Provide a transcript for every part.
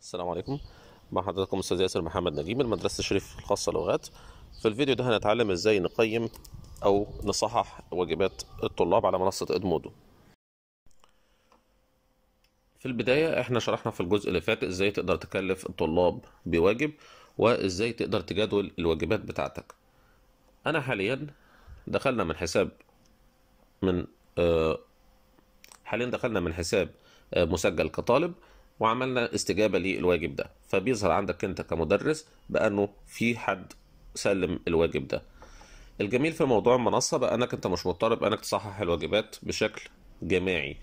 السلام عليكم مع حضراتكم استاذ ياسر محمد نجيب من مدرسه الشريف الخاصه لغات في الفيديو ده هنتعلم ازاي نقيم او نصحح واجبات الطلاب على منصه ادمودو في البدايه احنا شرحنا في الجزء اللي فات ازاي تقدر تكلف الطلاب بواجب وازاي تقدر تجدول الواجبات بتاعتك انا حاليا دخلنا من حساب من آه، حاليا دخلنا من حساب آه، مسجل كطالب وعملنا استجابه للواجب ده فبيظهر عندك انت كمدرس بانه في حد سلم الواجب ده الجميل في موضوع المنصه بقى انك انت مش مضطر بانك تصحح الواجبات بشكل جماعي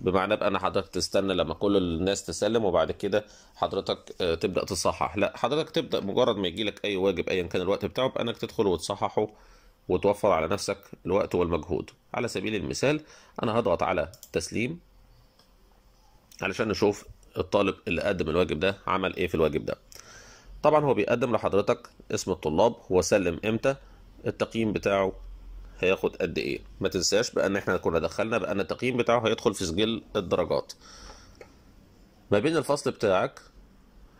بمعنى بقى ان حضرتك تستنى لما كل الناس تسلم وبعد كده حضرتك آه، تبدا تصحح لا حضرتك تبدا مجرد ما يجي لك اي واجب ايا كان الوقت بتاعه بانك تدخل وتصححه وتوفر على نفسك الوقت والمجهود على سبيل المثال انا هضغط على تسليم علشان نشوف الطالب اللي قدم الواجب ده عمل ايه في الواجب ده طبعا هو بيقدم لحضرتك اسم الطلاب هو سلم امتى التقييم بتاعه هياخد قد ايه ما تنساش بان احنا كنا دخلنا بان التقييم بتاعه هيدخل في سجل الدرجات ما بين الفصل بتاعك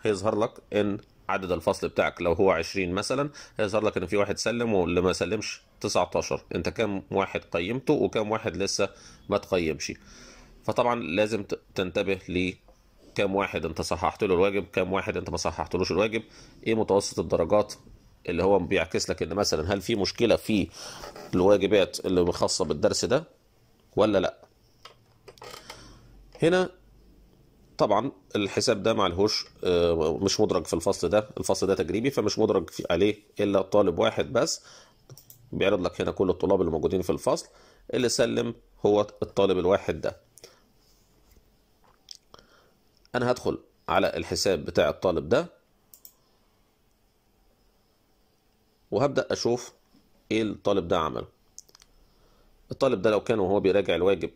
هيظهر لك ان عدد الفصل بتاعك لو هو 20 مثلا هيظهر لك ان في واحد سلم واللي ما سلمش 19 انت كام واحد قيمته وكام واحد لسه ما تقيمش فطبعا لازم تنتبه ليه كام واحد انت صححت له الواجب كام واحد انت ما صححتلوش الواجب ايه متوسط الدرجات اللي هو بيعكس لك ان مثلا هل في مشكله في الواجبات اللي خاصه بالدرس ده ولا لا هنا طبعا الحساب ده معلهوش آه، مش مدرج في الفصل ده الفصل ده تجريبي فمش مدرج عليه الا طالب واحد بس بيعرض لك هنا كل الطلاب اللي موجودين في الفصل اللي سلم هو الطالب الواحد ده انا هدخل على الحساب بتاع الطالب ده وهبدأ اشوف ايه الطالب ده عمله الطالب ده لو كان وهو بيراجع الواجب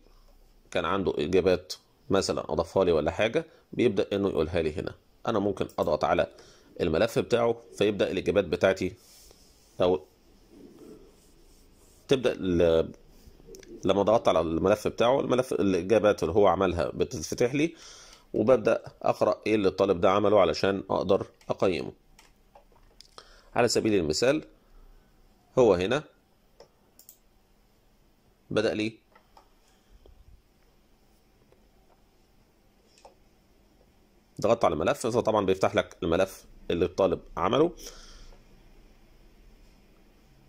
كان عنده اجابات مثلا اضافها لي ولا حاجة بيبدأ انه يقولها لي هنا انا ممكن اضغط على الملف بتاعه فيبدأ الاجابات بتاعتي أو تبدأ لما ضغطت على الملف بتاعه الملف الاجابات اللي هو عملها بتتفتح لي وببدأ أقرأ إيه اللي الطالب ده عمله علشان أقدر أقيمه على سبيل المثال هو هنا بدأ لي ضغطت على الملف فطبعا بيفتح لك الملف اللي الطالب عمله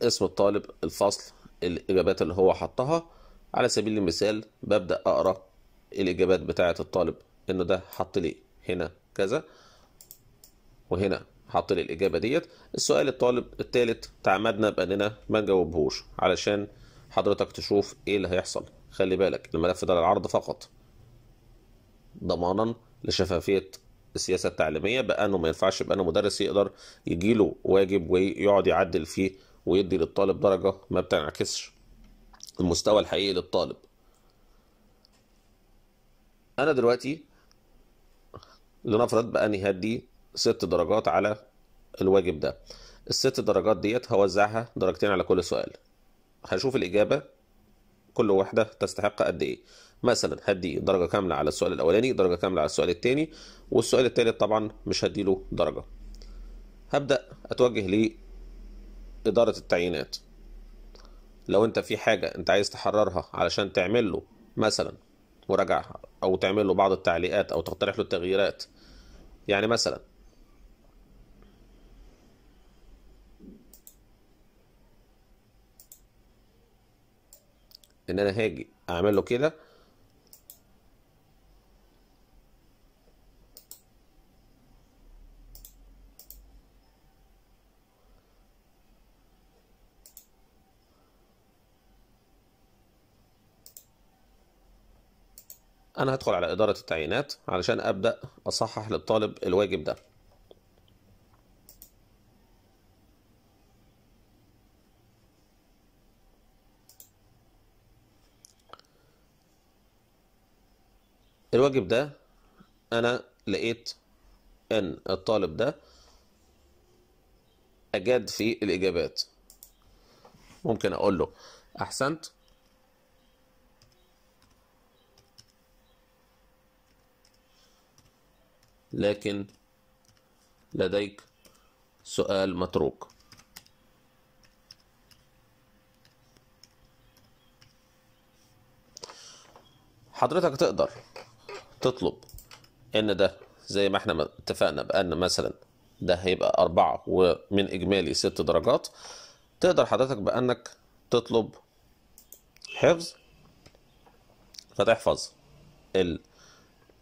اسم الطالب الفصل الإجابات اللي هو حطها على سبيل المثال ببدأ أقرأ الإجابات بتاعة الطالب انه ده حط لي هنا كذا وهنا حط لي الاجابه ديت السؤال الطالب الثالث تعمدنا باننا ما نجاوبهوش علشان حضرتك تشوف ايه اللي هيحصل خلي بالك الملف ده للعرض فقط ضمانا لشفافيه السياسه التعليميه بانه ما ينفعش بانه مدرس يقدر يجيله واجب ويقعد يعدل فيه ويدي للطالب درجه ما بتنعكسش المستوى الحقيقي للطالب انا دلوقتي لنفرض بقى اني هدي ست درجات على الواجب ده الست درجات ديت هوزعها درجتين على كل سؤال هشوف الإجابة كل واحدة تستحق قد إيه مثلا هدي درجة كاملة على السؤال الأولاني درجة كاملة على السؤال الثاني والسؤال الثالث طبعا مش هديله درجة هبدأ أتوجه لإدارة التعيينات لو أنت في حاجة أنت عايز تحررها علشان تعمل له مثلا مراجعة أو تعمل له بعض التعليقات أو تقترح له التغييرات يعني مثلا ان انا هاجي اعمل له كده انا هدخل على اداره التعيينات علشان ابدا اصحح للطالب الواجب ده الواجب ده انا لقيت ان الطالب ده اجاد في الاجابات ممكن اقول له احسنت لكن لديك سؤال متروك حضرتك تقدر تطلب ان ده زي ما احنا اتفقنا بان مثلا ده هيبقى أربعة ومن إجمالي ست درجات تقدر حضرتك بأنك تطلب حفظ فتحفظ ال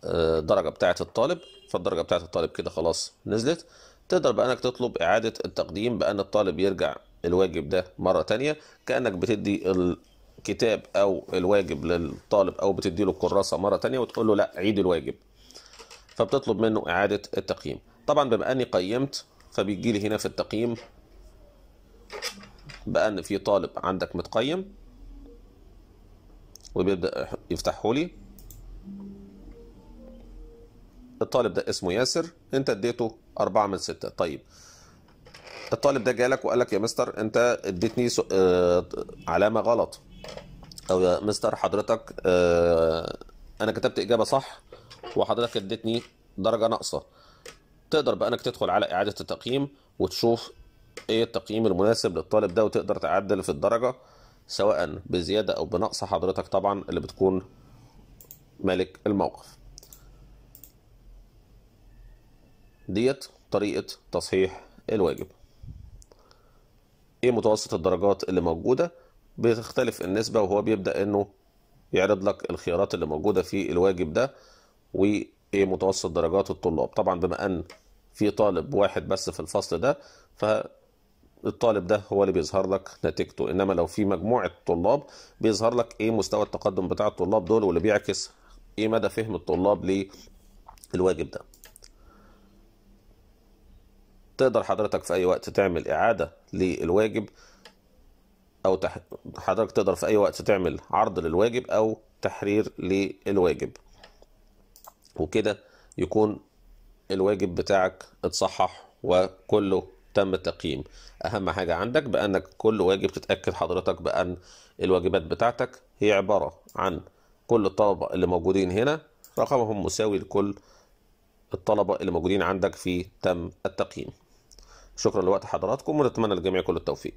الدرجه بتاعه الطالب فالدرجه بتاعه الطالب كده خلاص نزلت تقدر بقى انك تطلب اعاده التقديم بان الطالب يرجع الواجب ده مره ثانيه كانك بتدي الكتاب او الواجب للطالب او بتدي له الكراسه مره ثانيه وتقول له لا عيد الواجب فبتطلب منه اعاده التقييم طبعا بما اني قيمت فبيجي لي هنا في التقييم بان في طالب عندك متقيم وبيبدا يفتحه لي الطالب ده اسمه ياسر انت اديته 4 من 6 طيب الطالب ده جالك وقال لك يا مستر انت اديتني آه، علامه غلط او يا مستر حضرتك آه، انا كتبت اجابه صح وحضرتك اديتني درجه ناقصه تقدر بقى انك تدخل على اعاده التقييم وتشوف ايه التقييم المناسب للطالب ده وتقدر تعدل في الدرجه سواء بزياده او بنقص حضرتك طبعا اللي بتكون مالك الموقف ديت طريقة تصحيح الواجب ايه متوسط الدرجات اللي موجودة بتختلف النسبة وهو بيبدأ انه يعرض لك الخيارات اللي موجودة في الواجب ده وايه متوسط درجات الطلاب طبعا بما ان في طالب واحد بس في الفصل ده الطالب ده هو اللي بيظهر لك نتيجته انما لو في مجموعة طلاب بيظهر لك ايه مستوى التقدم بتاع الطلاب دول واللي بيعكس ايه مدى فهم الطلاب للواجب ده تقدر حضرتك في اي وقت تعمل اعاده للواجب او تح... حضرتك تقدر في اي وقت تعمل عرض للواجب او تحرير للواجب وكده يكون الواجب بتاعك اتصحح وكله تم التقييم اهم حاجه عندك بانك كل واجب تتاكد حضرتك بان الواجبات بتاعتك هي عباره عن كل الطلبه اللي موجودين هنا رقمهم مساوي لكل الطلبه اللي موجودين عندك في تم التقييم شكرا لوقت حضراتكم ونتمنى للجميع كل التوفيق